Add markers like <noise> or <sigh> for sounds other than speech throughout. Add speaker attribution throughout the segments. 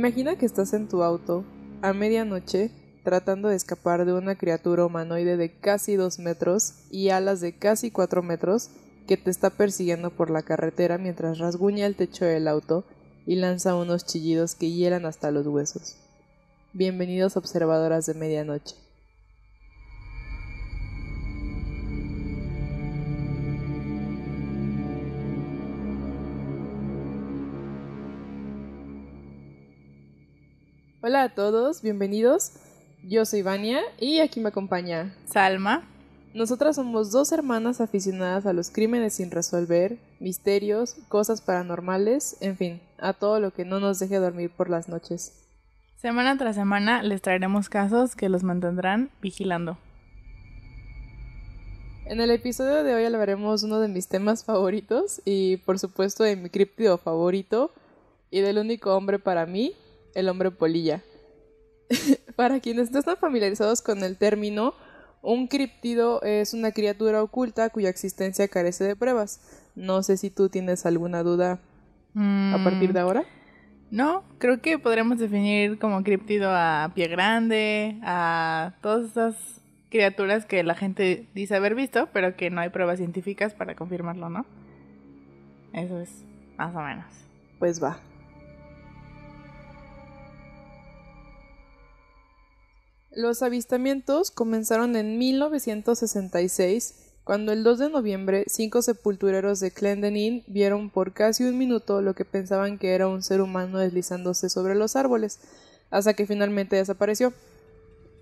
Speaker 1: Imagina que estás en tu auto, a medianoche, tratando de escapar de una criatura humanoide de casi 2 metros y alas de casi 4 metros que te está persiguiendo por la carretera mientras rasguña el techo del auto y lanza unos chillidos que hielan hasta los huesos. Bienvenidos observadoras de medianoche. Hola a todos, bienvenidos. Yo soy Vania y aquí me acompaña Salma. Nosotras somos dos hermanas aficionadas a los crímenes sin resolver, misterios, cosas paranormales, en fin, a todo lo que no nos deje dormir por las noches.
Speaker 2: Semana tras semana les traeremos casos que los mantendrán vigilando.
Speaker 1: En el episodio de hoy hablaremos uno de mis temas favoritos y por supuesto de mi criptido favorito y del único hombre para mí, el hombre polilla. <laughs> Para quienes no están familiarizados con el término, un criptido es una criatura oculta cuya existencia carece de pruebas. No sé si tú tienes alguna duda a mm. partir de ahora. No, creo que podremos
Speaker 2: definir como criptido a pie grande, a todas esas criaturas que la gente dice haber visto, pero que no hay pruebas científicas para confirmarlo, ¿no?
Speaker 1: Eso es, más o menos. Pues va. Los avistamientos comenzaron en 1966, cuando el 2 de noviembre cinco sepultureros de Clendenin vieron por casi un minuto lo que pensaban que era un ser humano deslizándose sobre los árboles, hasta que finalmente desapareció.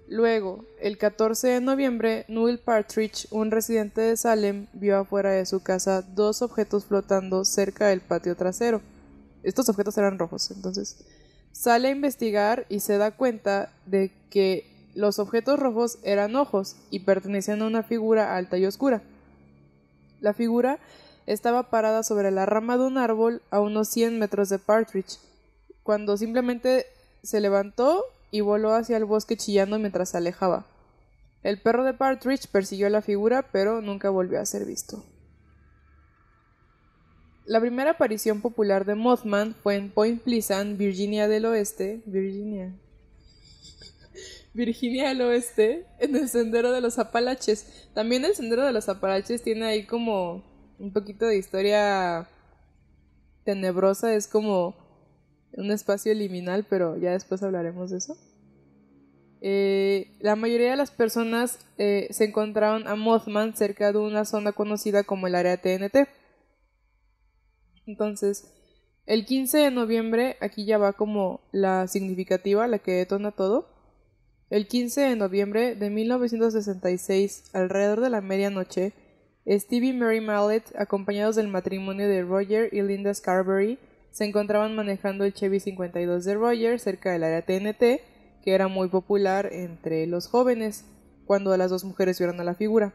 Speaker 1: Luego, el 14 de noviembre, Newell Partridge, un residente de Salem, vio afuera de su casa dos objetos flotando cerca del patio trasero. Estos objetos eran rojos, entonces. Sale a investigar y se da cuenta de que los objetos rojos eran ojos y pertenecían a una figura alta y oscura. La figura estaba parada sobre la rama de un árbol a unos 100 metros de Partridge, cuando simplemente se levantó y voló hacia el bosque chillando mientras se alejaba. El perro de Partridge persiguió a la figura, pero nunca volvió a ser visto. La primera aparición popular de Mothman fue en Point Pleasant, Virginia del Oeste, Virginia, Virginia del oeste, en el sendero de los Apalaches. También el sendero de los Apalaches tiene ahí como un poquito de historia tenebrosa, es como un espacio liminal, pero ya después hablaremos de eso. Eh, la mayoría de las personas eh, se encontraron a Mothman cerca de una zona conocida como el área TNT. Entonces, el 15 de noviembre, aquí ya va como la significativa, la que detona todo. El 15 de noviembre de 1966, alrededor de la medianoche, Stevie y Mary Mallet, acompañados del matrimonio de Roger y Linda Scarberry, se encontraban manejando el Chevy 52 de Roger cerca del área TNT, que era muy popular entre los jóvenes, cuando las dos mujeres vieron a la figura.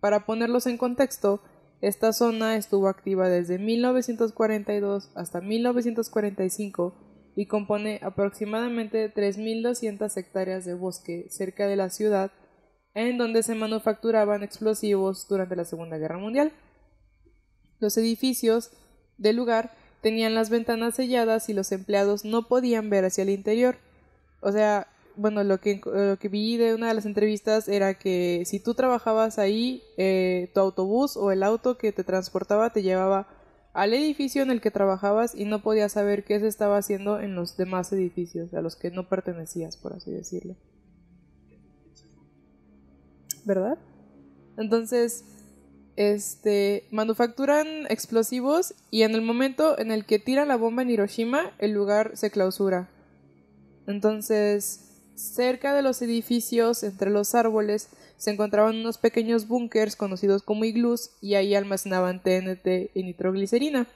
Speaker 1: Para ponerlos en contexto, esta zona estuvo activa desde 1942 hasta 1945 y compone aproximadamente 3.200 hectáreas de bosque cerca de la ciudad, en donde se manufacturaban explosivos durante la Segunda Guerra Mundial. Los edificios del lugar tenían las ventanas selladas y los empleados no podían ver hacia el interior. O sea, bueno, lo que, lo que vi de una de las entrevistas era que si tú trabajabas ahí, eh, tu autobús o el auto que te transportaba te llevaba al edificio en el que trabajabas y no podías saber qué se estaba haciendo en los demás edificios a los que no pertenecías, por así decirlo. ¿Verdad? Entonces, este, manufacturan explosivos y en el momento en el que tiran la bomba en Hiroshima, el lugar se clausura. Entonces, cerca de los edificios, entre los árboles, se encontraban unos pequeños búnkers conocidos como iglús y ahí almacenaban TNT y nitroglicerina.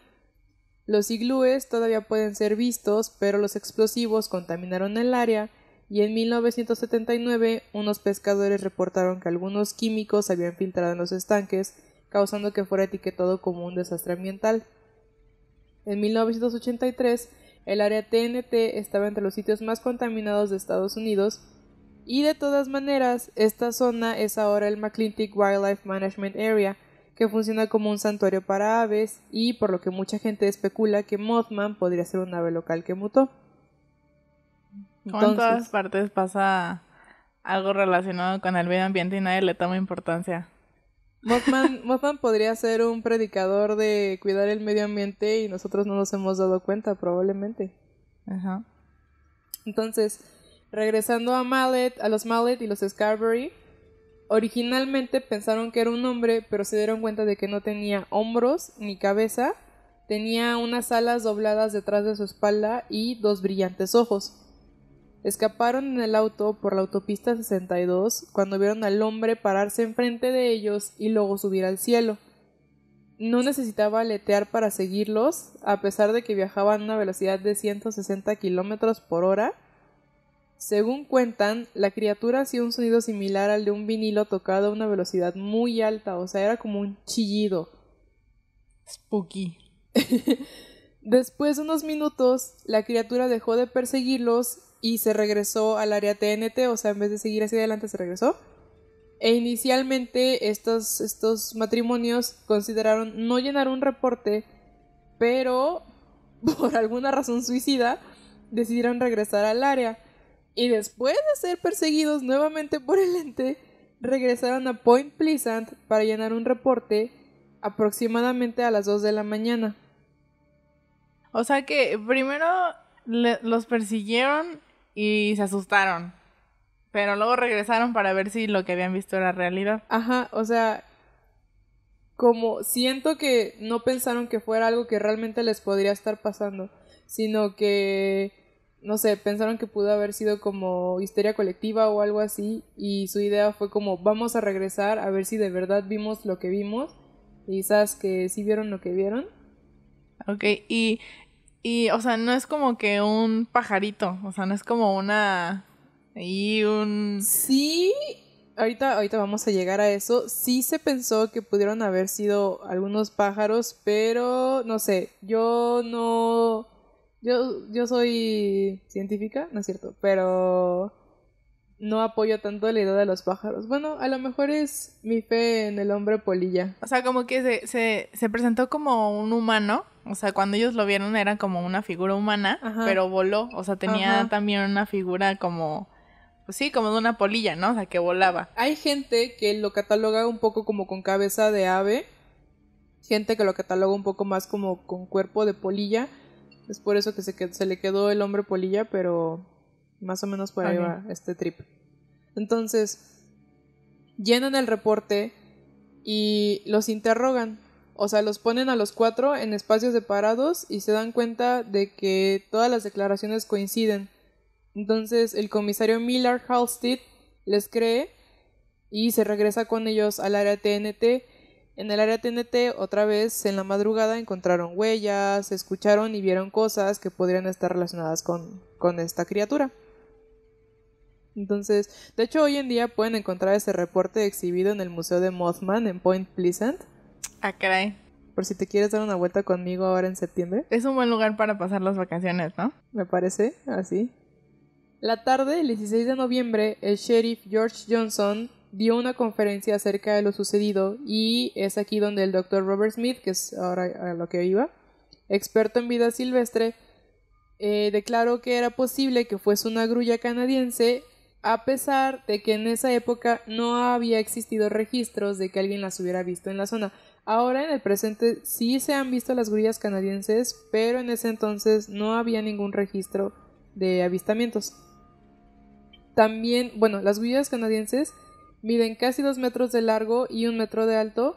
Speaker 1: Los iglúes todavía pueden ser vistos, pero los explosivos contaminaron el área y en 1979 unos pescadores reportaron que algunos químicos habían filtrado en los estanques, causando que fuera etiquetado como un desastre ambiental. En 1983, el área TNT estaba entre los sitios más contaminados de Estados Unidos y de todas maneras, esta zona es ahora el McClintic Wildlife Management Area, que funciona como un santuario para aves y por lo que mucha gente especula que Mothman podría ser un ave local que mutó. Entonces, en todas
Speaker 2: partes pasa algo relacionado con el medio ambiente y nadie le toma importancia.
Speaker 1: Mothman, <laughs> Mothman podría ser un predicador de cuidar el medio ambiente y nosotros no nos hemos dado cuenta, probablemente. Ajá. Entonces, Regresando a Mallet, a los Mallet y los Scarberry, originalmente pensaron que era un hombre, pero se dieron cuenta de que no tenía hombros ni cabeza, tenía unas alas dobladas detrás de su espalda y dos brillantes ojos. Escaparon en el auto por la autopista 62 cuando vieron al hombre pararse enfrente de ellos y luego subir al cielo. No necesitaba aletear para seguirlos, a pesar de que viajaban a una velocidad de 160 kilómetros por hora según cuentan, la criatura hacía un sonido similar al de un vinilo tocado a una velocidad muy alta, o sea, era como un chillido. Spooky. <laughs> Después de unos minutos, la criatura dejó de perseguirlos y se regresó al área TNT, o sea, en vez de seguir hacia adelante, se regresó. E inicialmente estos, estos matrimonios consideraron no llenar un reporte, pero <laughs> por alguna razón suicida decidieron regresar al área y después de ser perseguidos nuevamente por el ente, regresaron a Point Pleasant para llenar un reporte aproximadamente a las 2 de la mañana. O sea que primero los persiguieron
Speaker 2: y se asustaron, pero luego regresaron para ver si lo que habían visto era realidad.
Speaker 1: Ajá, o sea, como siento que no pensaron que fuera algo que realmente les podría estar pasando, sino que no sé, pensaron que pudo haber sido como histeria colectiva o algo así y su idea fue como vamos a regresar a ver si de verdad vimos lo que vimos quizás que sí vieron lo que vieron. Ok, y, y, o sea, no es como que un pajarito, o sea, no es como una... Y un... Sí, ahorita, ahorita vamos a llegar a eso. Sí se pensó que pudieron haber sido algunos pájaros, pero no sé, yo no yo, yo soy científica, no es cierto, pero no apoyo tanto la idea de los pájaros. Bueno, a lo mejor es mi fe en el hombre polilla.
Speaker 2: O sea, como que se, se,
Speaker 1: presentó como un
Speaker 2: humano. O sea, cuando ellos lo vieron era como una figura humana, pero voló. O sea, tenía también una figura como... Pues sí, como de una polilla, ¿no? O sea, que volaba. Hay gente
Speaker 1: que lo cataloga un poco como con cabeza de ave. Gente que lo cataloga un poco más como con cuerpo de polilla es por eso que se, le quedó el hombre polilla, pero más o menos por ahí va este trip. Entonces, llenan el reporte y los interrogan. O sea, los ponen a los cuatro en espacios separados y se dan cuenta de que todas las declaraciones coinciden. Entonces, el comisario Miller Halstead les cree y se regresa con ellos al área TNT en el área TNT, otra vez en la madrugada, encontraron huellas, escucharon y vieron cosas que podrían estar relacionadas con, con esta criatura. Entonces, de hecho, hoy en día pueden encontrar ese reporte exhibido en el Museo de Mothman en Point Pleasant. Ah, caray. Por si te quieres dar una vuelta conmigo ahora en septiembre. Es un buen lugar para pasar las vacaciones, ¿no? Me parece, así. La tarde, el 16 de noviembre, el sheriff George Johnson dio una conferencia acerca de lo sucedido y es aquí donde el doctor Robert Smith, que es ahora lo que iba, experto en vida silvestre, eh, declaró que era posible que fuese una grulla canadiense a pesar de que en esa época no había existido registros de que alguien las hubiera visto en la zona. Ahora en el presente sí se han visto las grullas canadienses, pero en ese entonces no había ningún registro de avistamientos. También, bueno, las grullas canadienses miden casi dos metros de largo y un metro de alto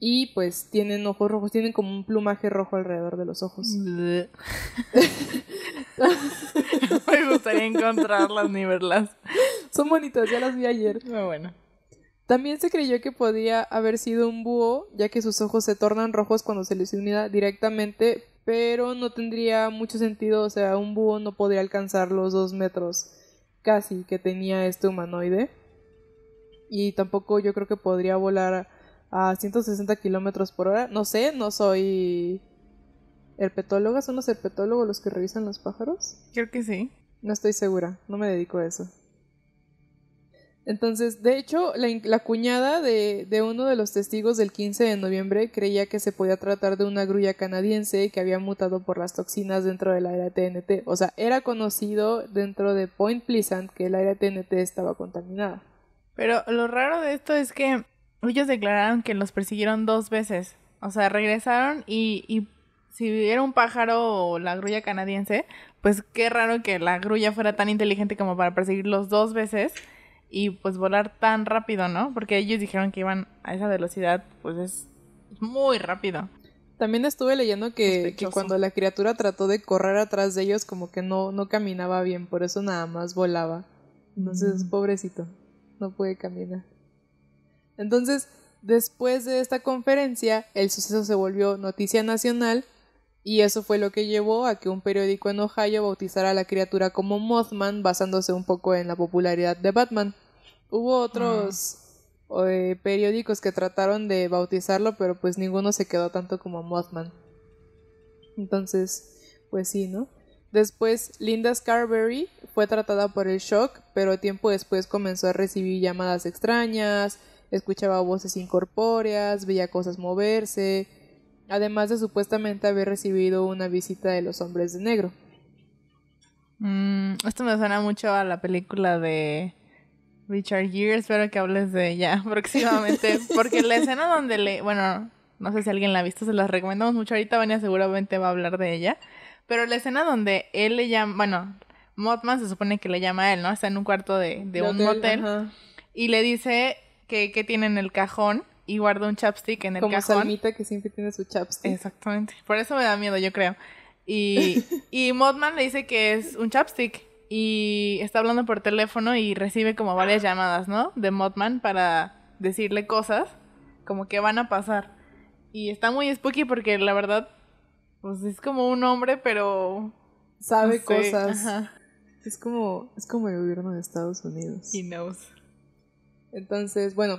Speaker 1: y pues tienen ojos rojos, tienen como un plumaje rojo alrededor de los ojos. <laughs> <laughs> Me gustaría encontrarlas ni verlas. Son bonitas, ya las vi ayer. Muy ah, bueno. También se creyó que podía haber sido un búho, ya que sus ojos se tornan rojos cuando se les ilumina directamente, pero no tendría mucho sentido, o sea, un búho no podría alcanzar los dos metros casi que tenía este humanoide y tampoco yo creo que podría volar a 160 kilómetros por hora. No sé, no soy herpetóloga. ¿Son los herpetólogos los que revisan los pájaros? Creo que sí. No estoy segura, no me dedico a eso. Entonces, de hecho, la, cuñada de, de, uno de los testigos del 15 de noviembre creía que se podía tratar de una grulla canadiense que había mutado por las toxinas dentro del área TNT. O sea, era conocido dentro de Point Pleasant que el área TNT estaba contaminada.
Speaker 2: Pero lo raro de esto es que ellos declararon que los persiguieron dos veces. O sea, regresaron y, y si era un pájaro o la grulla canadiense, pues qué raro que la grulla fuera tan inteligente como para perseguirlos dos veces y pues volar tan rápido, ¿no? Porque ellos dijeron que iban a esa velocidad, pues es muy rápido.
Speaker 1: También estuve leyendo que, cuando la criatura trató de correr atrás de ellos, como que no, no caminaba bien, por eso nada más volaba. Entonces, mm. pobrecito no puede caminar. Entonces, después de esta conferencia, el suceso se volvió noticia nacional y eso fue lo que llevó a que un periódico en Ohio bautizara a la criatura como Mothman basándose un poco en la popularidad de Batman. Hubo otros ah. eh, periódicos que trataron de bautizarlo, pero pues ninguno se quedó tanto como Mothman. Entonces, pues sí, ¿no? Después, Linda Scarberry fue tratada por el shock, pero tiempo después comenzó a recibir llamadas extrañas, escuchaba voces incorpóreas, veía cosas moverse, además de supuestamente haber recibido una visita de los hombres de negro.
Speaker 2: Mm, esto me suena mucho a la película de Richard Gere, espero que hables de ella <laughs> próximamente, porque la escena donde le, bueno, no sé si alguien la ha visto, se las recomendamos mucho, ahorita Vania seguramente va a hablar de ella, pero la escena donde él le llama, bueno, Mothman se supone que le llama a él, ¿no? Está en un cuarto de, de, un motel y le dice que, que, tiene en el cajón y guarda un chapstick en el cajón. Como Salmita
Speaker 1: que siempre tiene su chapstick. Exactamente.
Speaker 2: Por eso me da miedo, yo creo. Y, <laughs> y Mothman le dice que es un chapstick y está hablando por teléfono y recibe como varias llamadas, ¿no? De Mothman para decirle cosas como que van a pasar. Y está muy spooky porque la verdad
Speaker 1: pues es como un hombre, pero sabe cosas. Es como es como el gobierno de Estados Unidos. He knows. Entonces, bueno,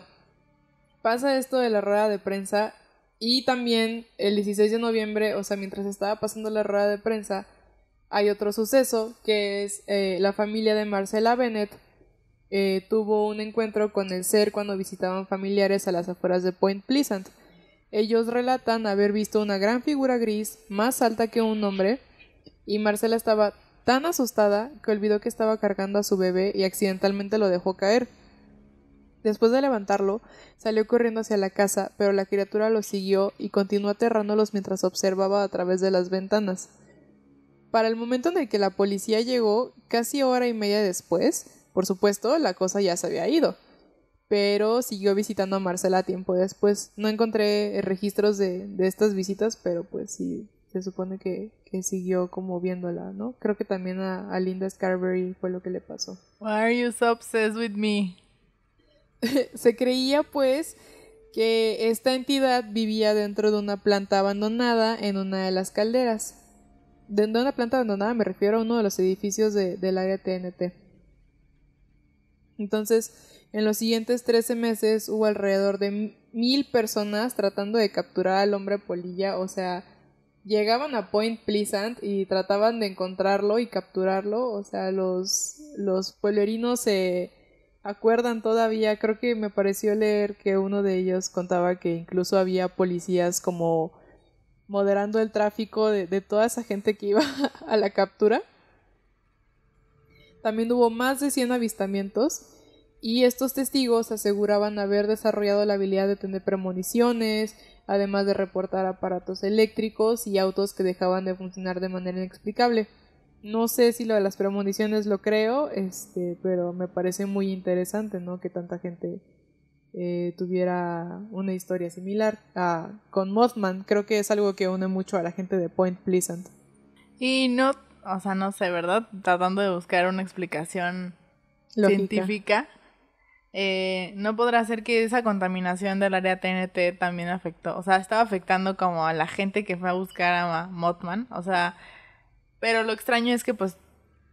Speaker 1: pasa esto de la rueda de prensa y también el 16 de noviembre, o sea, mientras estaba pasando la rueda de prensa, hay otro suceso que es eh, la familia de Marcela Bennett eh, tuvo un encuentro con el ser cuando visitaban familiares a las afueras de Point Pleasant. Ellos relatan haber visto una gran figura gris, más alta que un hombre, y Marcela estaba tan asustada que olvidó que estaba cargando a su bebé y accidentalmente lo dejó caer. Después de levantarlo, salió corriendo hacia la casa, pero la criatura lo siguió y continuó aterrándolos mientras observaba a través de las ventanas. Para el momento en el que la policía llegó, casi hora y media después, por supuesto, la cosa ya se había ido pero siguió visitando a Marcela tiempo después. No encontré registros de, estas visitas, pero pues sí, se supone que, siguió como viéndola, ¿no? Creo que también a, Linda Scarberry fue lo que le pasó. Why are you so obsessed with me? <laughs> se creía pues que esta entidad vivía dentro de una planta abandonada en una de las calderas. Dentro de una planta abandonada me refiero a uno de los edificios de, del área TNT. Entonces, en los siguientes 13 meses hubo alrededor de mil personas tratando de capturar al hombre polilla, o sea, llegaban a Point Pleasant y trataban de encontrarlo y capturarlo, o sea, los, los pueblerinos se acuerdan todavía, creo que me pareció leer que uno de ellos contaba que incluso había policías como moderando el tráfico de, de toda esa gente que iba <laughs> a la captura. También hubo más de 100 avistamientos y estos testigos aseguraban haber desarrollado la habilidad de tener premoniciones, además de reportar aparatos eléctricos y autos que dejaban de funcionar de manera inexplicable. No sé si lo de las premoniciones lo creo, este, pero me parece muy interesante, ¿no? Que tanta gente eh, tuviera una historia similar a, con Mothman. Creo que es algo que une mucho a la gente de Point Pleasant.
Speaker 2: Y no, o sea, no sé, ¿verdad? Tratando de buscar una explicación
Speaker 1: científica
Speaker 2: eh, no podrá ser que esa contaminación del área TNT también afectó, o sea, estaba afectando como a la gente que fue a buscar a Mothman, o sea, pero lo extraño es que pues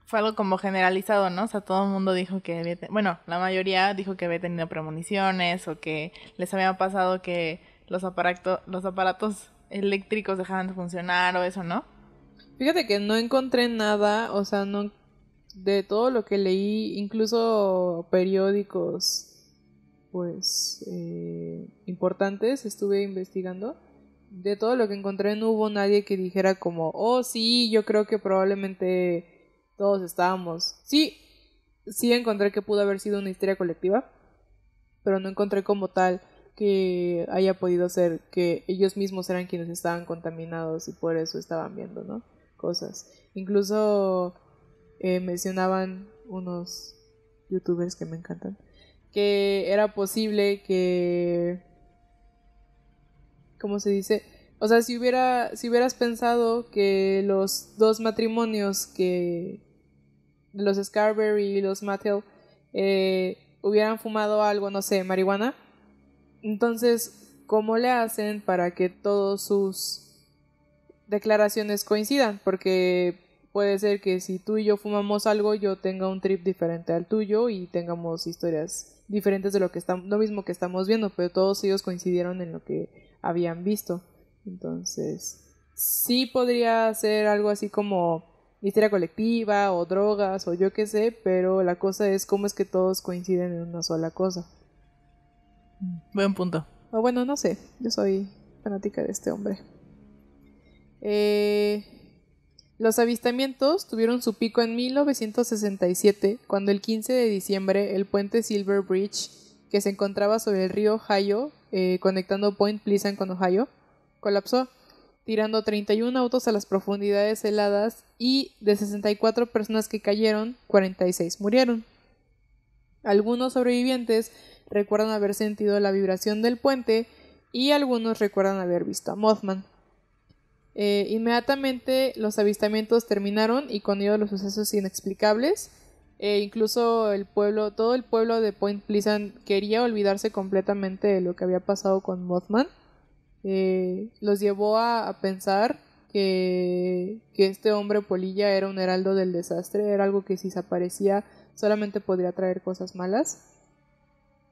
Speaker 2: fue algo como generalizado, ¿no? O sea, todo el mundo dijo que había, bueno, la mayoría dijo que había tenido premoniciones o que les había pasado que los, aparatos, los aparatos eléctricos dejaban de
Speaker 1: funcionar o eso, ¿no? Fíjate que no encontré nada, o sea, no de todo lo que leí, incluso periódicos pues eh, importantes estuve investigando. De todo lo que encontré no hubo nadie que dijera como, oh sí, yo creo que probablemente todos estábamos. Sí, sí encontré que pudo haber sido una historia colectiva, pero no encontré como tal que haya podido ser que ellos mismos eran quienes estaban contaminados y por eso estaban viendo, ¿no? Cosas. Incluso eh, mencionaban unos youtubers que me encantan, que era posible que... ¿Cómo se dice? O sea, si, hubiera, si hubieras pensado que los dos matrimonios que... Los Scarberry y los Mattel eh, hubieran fumado algo, no sé, marihuana. Entonces, ¿cómo le hacen para que todos sus declaraciones coincidan? Porque puede ser que si tú y yo fumamos algo, yo tenga un trip diferente al tuyo y tengamos historias diferentes de lo que estamos, lo mismo que estamos viendo, pero todos ellos coincidieron en lo que habían visto. Entonces, sí podría ser algo así como Historia colectiva o drogas o yo qué sé, pero la cosa es cómo es que todos coinciden en una sola cosa. Buen punto. O bueno, no sé, yo soy fanática de este hombre. Eh, los avistamientos tuvieron su pico en 1967, cuando el 15 de diciembre el puente Silver Bridge, que se encontraba sobre el río Ohio, eh, conectando Point Pleasant con Ohio, colapsó, tirando 31 autos a las profundidades heladas y de 64 personas que cayeron, 46 murieron. Algunos sobrevivientes recuerdan haber sentido la vibración del puente y algunos recuerdan haber visto a Mothman. Eh, inmediatamente los avistamientos terminaron y con ellos los sucesos inexplicables. Eh, incluso el pueblo, todo el pueblo de Point Pleasant quería olvidarse completamente de lo que había pasado con Mothman. Eh, los llevó a, pensar que, que, este hombre polilla era un heraldo del desastre, era algo que si desaparecía solamente podría traer cosas malas.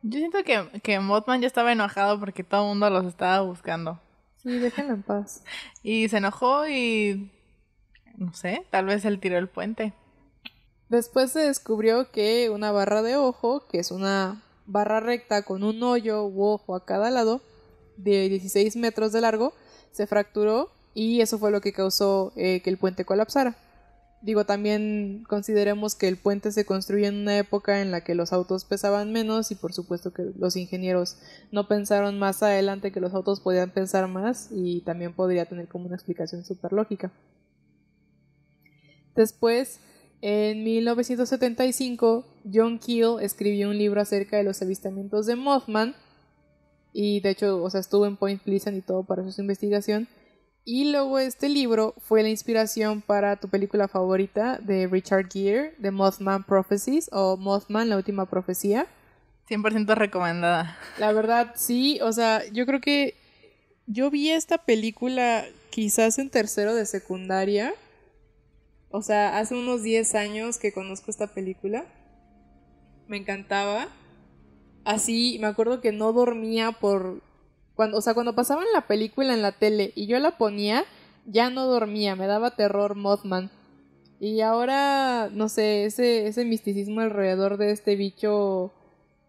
Speaker 1: Yo siento
Speaker 2: que, que Mothman ya estaba enojado porque todo el mundo los estaba buscando. Sí, déjenlo en paz. Y se enojó
Speaker 1: y. No sé, tal vez él tiró el puente. Después se descubrió que una barra de ojo, que es una barra recta con un hoyo u ojo a cada lado, de 16 metros de largo, se fracturó y eso fue lo que causó eh, que el puente colapsara. Digo, también consideremos que el puente se construyó en una época en la que los autos pesaban menos y por supuesto que los ingenieros no pensaron más adelante que los autos podían pensar más y también podría tener como una explicación súper lógica. Después, en 1975, John Keel escribió un libro acerca de los avistamientos de Mothman y de hecho, o sea, estuvo en Point Pleasant y todo para su investigación y luego este libro fue la inspiración para tu película favorita de Richard Gere, The Mothman Prophecies o Mothman, la última profecía. 100% recomendada. La verdad, sí, o sea, yo creo que yo vi esta película quizás en tercero de secundaria. O sea, hace unos 10 años que conozco esta película. Me encantaba. Así, me acuerdo que no dormía por o sea, cuando pasaban la película en la tele y yo la ponía, ya no dormía, me daba terror Mothman. Y ahora, no sé, ese, ese misticismo alrededor de este bicho,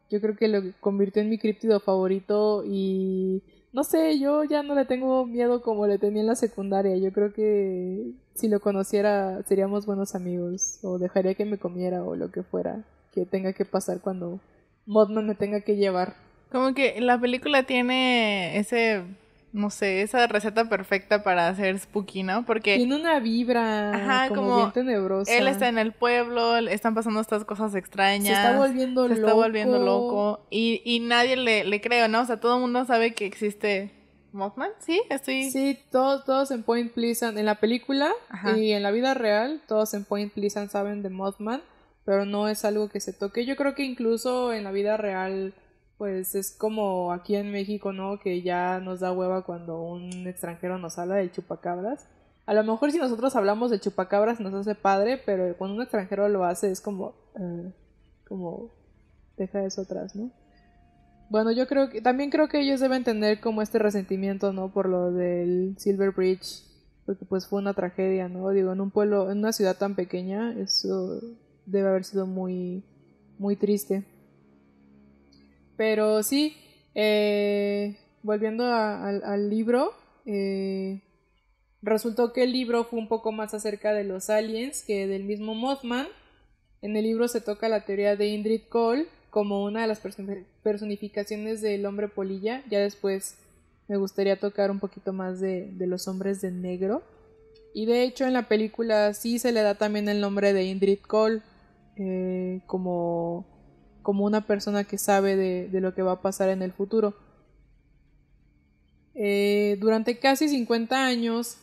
Speaker 1: yo creo que lo convirtió en mi críptido favorito y no sé, yo ya no le tengo miedo como le tenía en la secundaria. Yo creo que si lo conociera seríamos buenos amigos o dejaría que me comiera o lo que fuera que tenga que pasar cuando Modman me tenga que llevar.
Speaker 2: Como que la película tiene ese, no sé, esa receta perfecta para hacer spooky, ¿no? Porque... Tiene una vibra como, bien tenebrosa. Él está en el pueblo, están pasando estas cosas extrañas. Se está volviendo se loco. está volviendo loco. Y, nadie le, le creo,
Speaker 1: ¿no? O sea, todo el mundo sabe que existe Mothman, sí, estoy. Sí, todos, todos en Point Pleasant, en la película y en la vida real, todos en Point Pleasant saben de Mothman, pero no es algo que se toque. Yo creo que incluso en la vida real pues es como aquí en México, ¿no? Que ya nos da hueva cuando un extranjero nos habla de chupacabras. A lo mejor si nosotros hablamos de chupacabras nos hace padre, pero cuando un extranjero lo hace es como, eh, como, deja eso atrás, ¿no? Bueno, yo creo que, también creo que ellos deben tener como este resentimiento, ¿no? Por lo del Silver Bridge, porque pues fue una tragedia, ¿no? Digo, en un pueblo, en una ciudad tan pequeña, eso debe haber sido muy, muy triste. Pero sí, eh, volviendo al libro, eh, resultó que el libro fue un poco más acerca de los aliens que del mismo Mothman. En el libro se toca la teoría de Indrid Cole como una de las personificaciones del hombre polilla. Ya después me gustaría tocar un poquito más de, los hombres de negro. Y de hecho en la película sí se le da también el nombre de Indrid Cole eh, como como una persona que sabe de, lo que va a pasar en el futuro. Eh, durante casi 50 años,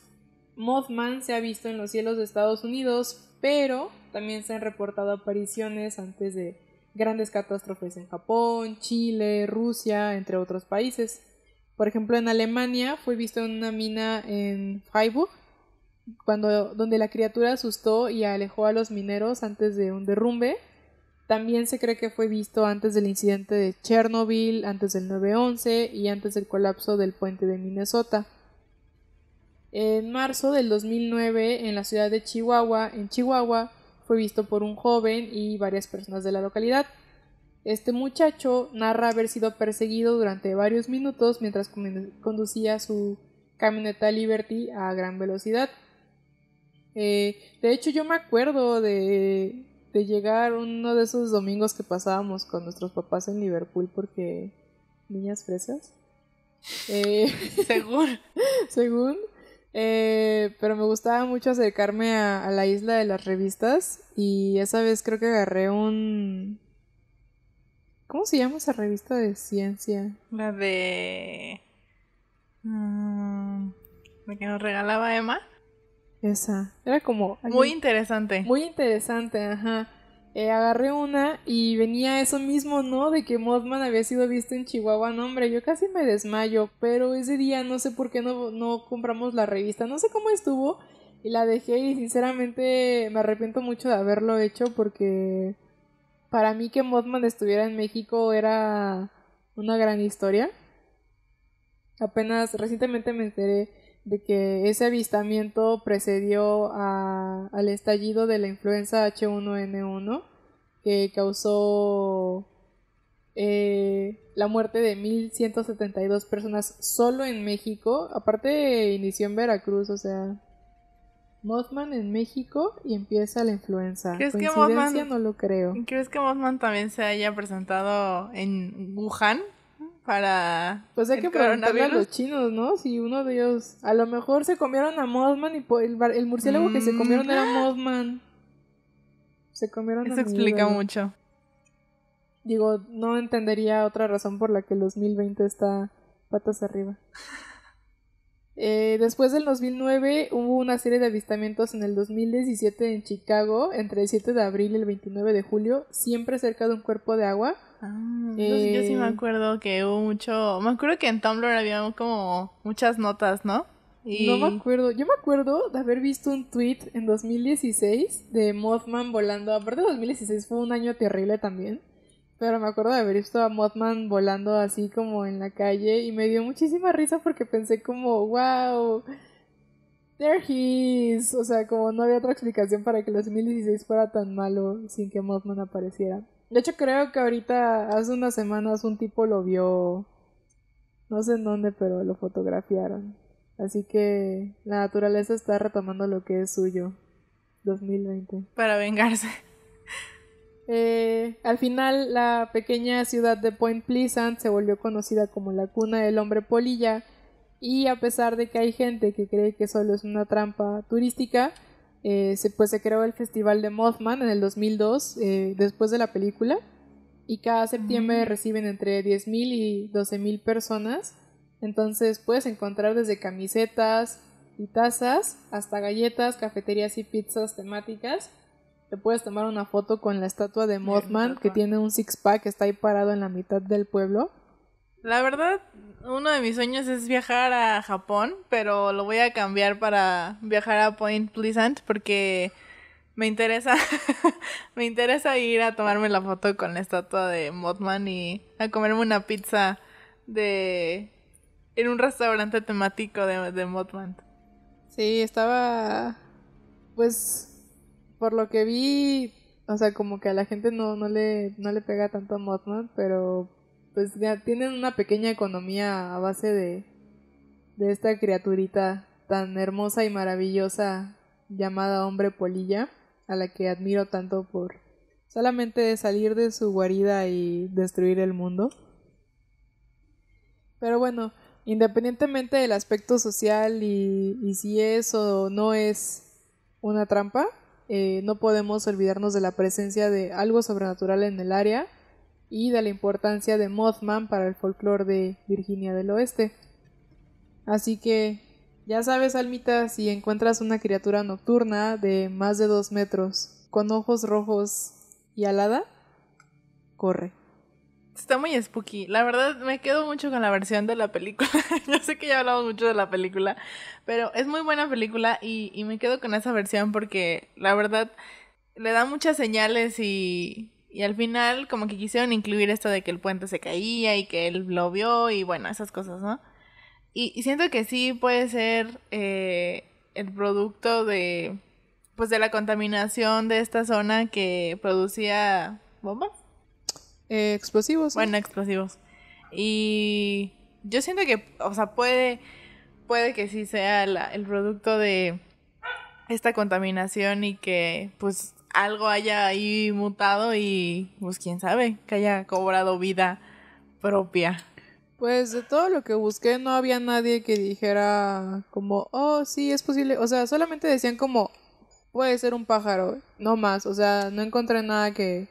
Speaker 1: Mothman se ha visto en los cielos de Estados Unidos, pero también se han reportado apariciones antes de grandes catástrofes en Japón, Chile, Rusia, entre otros países. Por ejemplo, en Alemania fue visto en una mina en Freiburg, cuando, donde la criatura asustó y alejó a los mineros antes de un derrumbe también se cree que fue visto antes del incidente de Chernobyl, antes del 9-11 y antes del colapso del puente de Minnesota. En marzo del 2009, en la ciudad de Chihuahua, en Chihuahua, fue visto por un joven y varias personas de la localidad. Este muchacho narra haber sido perseguido durante varios minutos mientras conducía su camioneta Liberty a gran velocidad. Eh, de hecho, yo me acuerdo de, llegar uno de esos domingos que pasábamos con nuestros papás en Liverpool porque niñas fresas. Eh, <laughs> según. según. Eh, pero me gustaba mucho acercarme a, la isla de las revistas y esa vez creo que agarré un... ¿Cómo se llama esa revista de ciencia? La
Speaker 2: de...
Speaker 1: Mm,
Speaker 2: que nos regalaba Emma.
Speaker 1: Esa. Era como... muy interesante. Muy interesante, ajá. Eh, agarré una y venía eso mismo, ¿no? De que Modman había sido visto en Chihuahua. No, hombre, yo casi me desmayo, pero ese día no sé por qué no, no compramos la revista. No sé cómo estuvo y la dejé y sinceramente me arrepiento mucho de haberlo hecho porque para mí que Modman estuviera en México era una gran historia. Apenas recientemente me enteré de que ese avistamiento precedió a, al estallido de la influenza H1N1 que causó eh, la muerte de 1.172 personas solo en México. Aparte inició en Veracruz, o sea, Mothman en México y empieza la influenza. ¿Crees que no lo creo.
Speaker 2: ¿Crees que también se haya presentado en Wuhan?
Speaker 1: para. Pues hay que preguntarle a los chinos, ¿no? Si uno de ellos. A lo mejor se comieron a Mothman y el, el murciélago que se mm. comieron era <gasps> Mothman. Se comieron Eso explica mucho. Digo, no entendería otra razón por la que los 2020 está patas arriba. Eh, después del 2009 hubo una serie de avistamientos en el 2017 en Chicago, entre el 7 de abril y el 29 de julio, siempre cerca de un cuerpo de agua. Ah, yo sí me eh,
Speaker 2: acuerdo que hubo mucho,
Speaker 1: me acuerdo que en Tumblr había como muchas notas, ¿no? No me acuerdo, yo me acuerdo de haber visto un tweet en 2016 de Mothman volando, aparte 2016 fue un año terrible también. Pero me acuerdo de haber visto a Mothman volando así como en la calle y me dio muchísima risa porque pensé como, wow, there he is. O sea, como no había otra explicación para que el 2016 fuera tan malo sin que Mothman apareciera. De hecho, creo que ahorita, hace unas semanas, un tipo lo vio, no sé en dónde, pero lo fotografiaron. Así que la naturaleza está retomando lo que es suyo. 2020.
Speaker 2: Para vengarse.
Speaker 1: Eh, al final, la pequeña ciudad de Point Pleasant se volvió conocida como la cuna del hombre polilla y a pesar de que hay gente que cree que solo es una trampa turística, eh, se, pues se creó el Festival de Mothman en el 2002, eh, después de la película, y cada septiembre reciben entre 10.000 y 12.000 personas, entonces puedes encontrar desde camisetas y tazas hasta galletas, cafeterías y pizzas temáticas te puedes tomar una foto con la estatua de Mothman, que tiene un six-pack, que está ahí parado en la mitad del pueblo. La verdad,
Speaker 2: uno de mis sueños es viajar a Japón, pero lo voy a cambiar para viajar a Point Pleasant porque me interesa <laughs> me interesa ir a tomarme la foto con la estatua de Mothman y a comerme una pizza de en un restaurante temático de, de Mothman.
Speaker 1: Sí, estaba pues por lo que vi, o sea, como que a la gente no, le, no le pega tanto a Mothman, pero pues tienen una pequeña economía a base de, de esta criaturita tan hermosa y maravillosa llamada hombre polilla, a la que admiro tanto por solamente salir de su guarida y destruir el mundo. Pero bueno, independientemente del aspecto social y, y si es o no es una trampa, eh, no podemos olvidarnos de la presencia de algo sobrenatural en el área y de la importancia de Mothman para el folclore de Virginia del Oeste. Así que, ya sabes, Almita, si encuentras una criatura nocturna de más de dos metros, con ojos rojos y alada, corre.
Speaker 2: Está muy spooky. La verdad, me quedo mucho con la versión de la película. <laughs> Yo sé que ya hablamos mucho de la película, pero es muy buena película y, me quedo con esa versión porque la verdad le da muchas señales y, y al final como que quisieron incluir esto de que el puente se caía y que él lo vio y bueno, esas cosas, ¿no? Y, siento que sí puede ser eh, el producto de pues de la contaminación de esta zona que producía bombas. Eh, explosivos. Bueno, explosivos. Y yo siento que, o sea, puede, puede que sí sea el producto de esta contaminación y que pues algo haya ahí mutado y pues quién sabe, que haya cobrado vida propia.
Speaker 1: Pues de todo lo que busqué no había nadie que dijera como, oh, sí, es posible. O sea, solamente decían como, puede ser un pájaro, no más. O sea, no encontré nada que,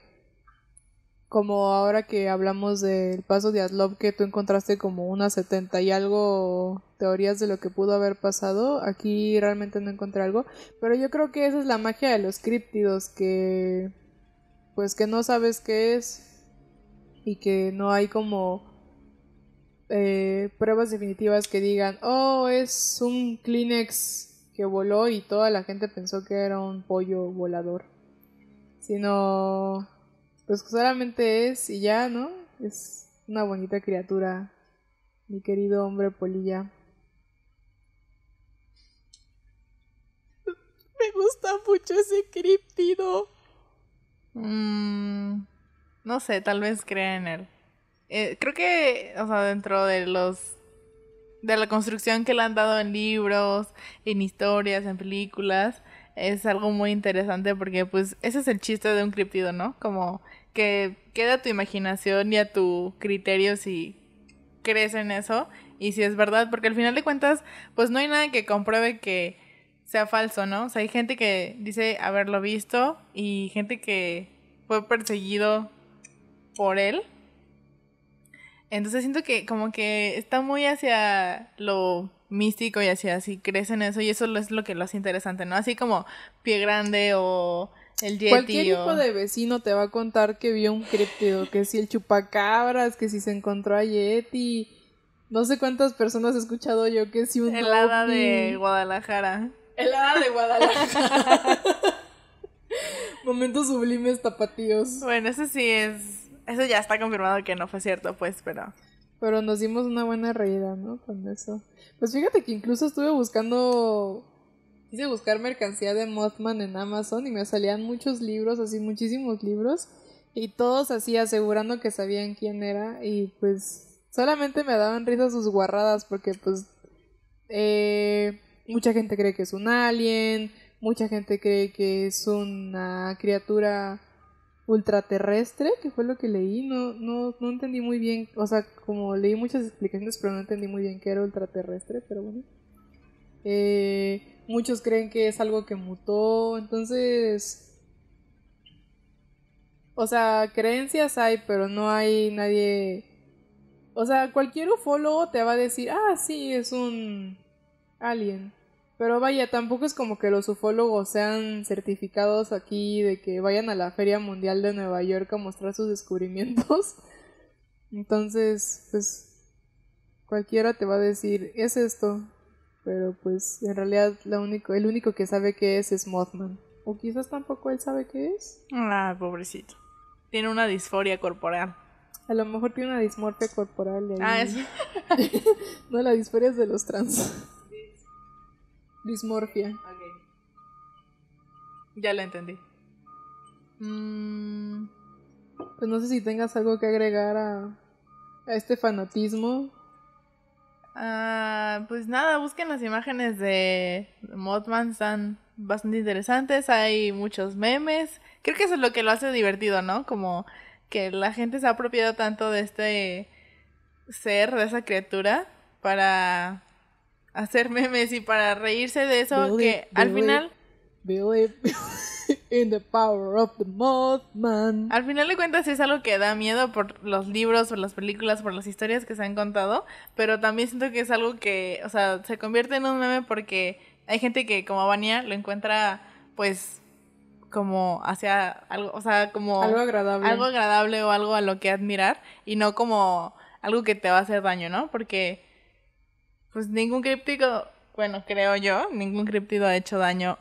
Speaker 1: como ahora que hablamos del paso de Adlob que tú encontraste como unas 70 y algo teorías de lo que pudo haber pasado, aquí realmente no encontré algo, pero yo creo que esa es la magia de los críptidos que pues que no sabes qué es y que no hay como eh, pruebas definitivas que digan, oh, es un Kleenex que voló y toda la gente pensó que era un pollo volador, sino pues solamente es y ya, ¿no? Es una bonita criatura, mi querido hombre polilla. <laughs> Me gusta mucho ese criptido. Mm,
Speaker 2: no sé, tal vez crea en él. Eh, creo que, o sea, dentro de los. de la construcción que le han dado en libros, en historias, en películas, es algo muy interesante porque, pues, ese es el chiste de un criptido, ¿no? Como que queda a tu imaginación y a tu criterio si crees en eso y si es verdad, porque al final de cuentas, pues no hay nada que compruebe que sea falso, ¿no? O sea, hay gente que dice haberlo visto y gente que fue perseguido por él. Entonces siento que como que está muy hacia lo místico y hacia si crees en eso y eso es lo que lo hace
Speaker 1: interesante, ¿no? Así como
Speaker 2: Pie Grande o el tipo Cualquier hijo de
Speaker 1: vecino te va a contar que vio un criptido que si el chupacabras, que si se encontró a Yeti. No sé cuántas personas he escuchado yo que si un El hada de Guadalajara. El
Speaker 2: hada de Guadalajara.
Speaker 1: <laughs> Momentos sublimes tapatíos.
Speaker 2: Bueno, eso sí es... Eso ya está confirmado que no fue cierto, pues, pero...
Speaker 1: Pero nos dimos una buena reída, ¿no? Con eso. Pues fíjate que incluso estuve buscando Quise buscar mercancía de Mothman en Amazon y me salían muchos libros, así muchísimos libros, y todos así asegurando que sabían quién era y pues solamente me daban risa sus guarradas porque pues eh, mucha gente cree que es un alien, mucha gente cree que es una criatura ultraterrestre, que fue lo que leí, no, no, no entendí muy bien, o sea, como leí muchas explicaciones, pero no entendí muy bien qué era ultraterrestre, pero bueno. Eh, muchos creen que es algo que mutó. Entonces. O sea, creencias hay, pero no hay nadie. O sea, cualquier ufólogo te va a decir, ah, sí, es un alien. Pero vaya, tampoco es como que los ufólogos sean certificados aquí de que vayan a la Feria Mundial de Nueva York a mostrar sus descubrimientos. <laughs> Entonces, pues cualquiera te va a decir, es esto pero pues en realidad único, el único que sabe qué es es Mothman. O quizás tampoco él sabe qué es.
Speaker 2: Ah, pobrecito. Tiene una disforia corporal.
Speaker 1: A lo mejor tiene una dismorfia corporal. Ah, eso. <laughs> no, la disforia es de los trans. Dismorfia.
Speaker 2: Ya la entendí.
Speaker 1: Mm, pues no sé si tengas algo que agregar a, a este fanatismo
Speaker 2: Ah, pues nada, busquen las imágenes de Mothman, están bastante interesantes, hay muchos memes. Creo que eso es lo que lo hace divertido, ¿no? Como que la gente se ha apropiado tanto de este ser, de esa criatura, para hacer memes y para reírse de eso, que al final
Speaker 1: <laughs> the power of Al
Speaker 2: final de cuentas es algo que da miedo por los libros, por las películas, por las historias que se han contado, pero también siento que es algo que, o sea, se convierte en un meme porque hay gente que como Vania lo encuentra pues como hacia algo, o sea, como algo
Speaker 1: agradable. Algo
Speaker 2: agradable o algo a lo que admirar y no como algo que te va a hacer daño, ¿no? Porque pues ningún críptico, bueno, creo yo, ningún críptico ha hecho daño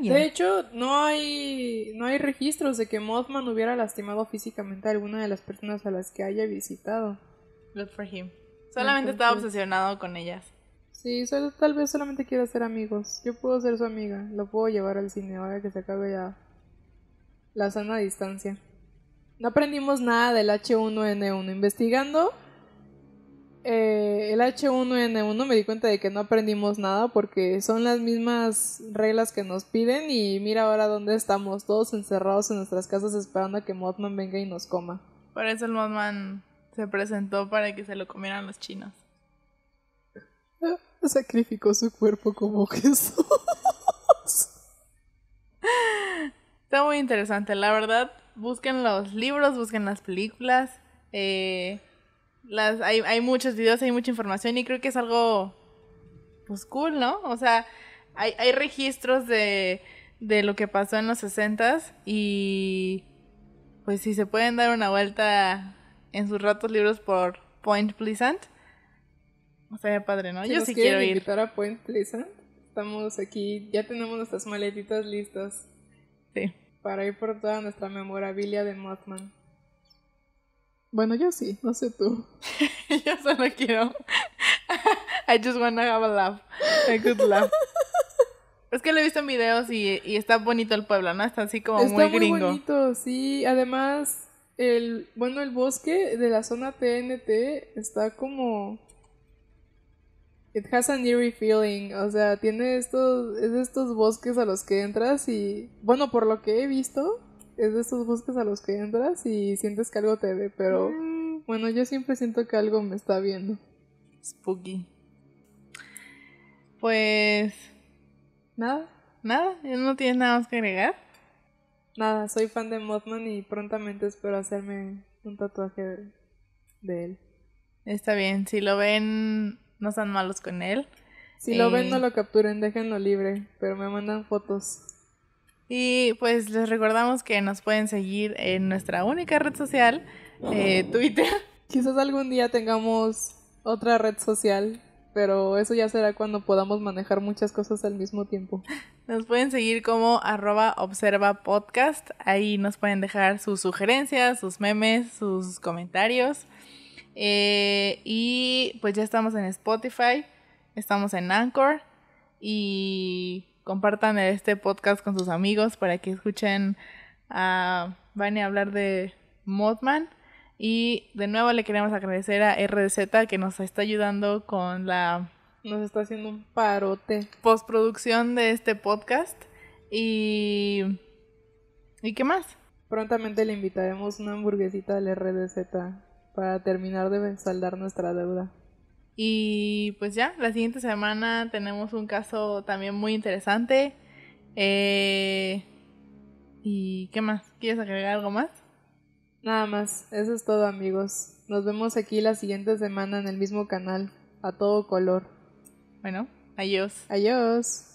Speaker 2: de
Speaker 1: hecho, no hay, no hay registros de que Mothman hubiera lastimado físicamente a alguna de las personas a las que haya visitado. Look for him. Solamente estaba
Speaker 2: obsesionado con ellas.
Speaker 1: Sí, solo, tal vez solamente quiera ser amigos. Yo puedo ser su amiga. Lo puedo llevar al cine ahora que se acabe ya la sana distancia. No aprendimos nada del H1N1. Investigando, eh, el H1N1 me di cuenta de que no aprendimos nada porque son las mismas reglas que nos piden y mira ahora dónde estamos, todos encerrados en nuestras casas esperando a que Mothman venga y nos coma.
Speaker 2: Por eso el Mothman se presentó para que se lo comieran los chinos.
Speaker 1: <laughs> Sacrificó su cuerpo como <laughs> Jesús.
Speaker 2: Está muy interesante, la verdad. Busquen los libros, busquen las películas. Eh, hay, muchos videos, hay mucha información y creo que es algo, pues, cool, ¿no? O sea, hay, registros de, de lo que pasó en los 60 y, pues, si se pueden dar una vuelta en sus ratos libros por Point Pleasant, O sea padre, ¿no? Yo sí quiero ir. invitar
Speaker 1: a Point Pleasant? Estamos aquí, ya tenemos nuestras maletitas listas. Sí. Para ir por toda nuestra memorabilia de Mothman. Bueno, yo sí, no sé tú. <laughs> yo solo quiero.
Speaker 2: <laughs> I just wanna have a laugh. A good laugh. <laughs> es que lo he visto en videos y, está bonito el pueblo, ¿no? Está así como muy gringo. muy
Speaker 1: bonito, sí. Además, el, bueno, el bosque de la zona TNT está como... It has an eerie feeling, o sea, tiene estos, es estos bosques a los que entras y, bueno, por lo que he visto, es de esos bosques a los que entras y sientes que algo te ve, pero mm. bueno, yo siempre siento que algo me está viendo. Spooky. Pues nada, nada, no tiene nada más que agregar. Nada, soy fan de Mothman y prontamente
Speaker 2: espero hacerme un tatuaje de, él. Está bien, si lo ven, no sean malos con él. Si lo ven, no lo
Speaker 1: capturen, déjenlo libre, pero me mandan fotos.
Speaker 2: Y pues les recordamos que nos pueden seguir en nuestra
Speaker 1: única red social, eh, Twitter. <laughs> Quizás algún día tengamos otra red social, pero eso ya será cuando podamos manejar muchas cosas al mismo tiempo. <laughs> Nos
Speaker 2: pueden seguir como arroba observa podcast. Ahí nos pueden dejar sus sugerencias, sus memes, sus comentarios. Eh, y pues ya estamos en Spotify, estamos en Anchor y compartan este podcast con sus amigos para que escuchen a Vane hablar de Modman. Y de nuevo le queremos agradecer a RDZ que nos está ayudando con la... Nos está haciendo un parote. Postproducción de este
Speaker 1: podcast. Y... ¿Y qué más? Prontamente le invitaremos una hamburguesita al RDZ para terminar de saldar nuestra deuda.
Speaker 2: Y pues ya, la siguiente semana tenemos un caso también muy interesante.
Speaker 1: Eh, ¿Y qué más? ¿Quieres agregar algo más? Nada más, eso es todo amigos. Nos vemos aquí la siguiente semana en el mismo canal, a todo color. Bueno, adiós. Adiós.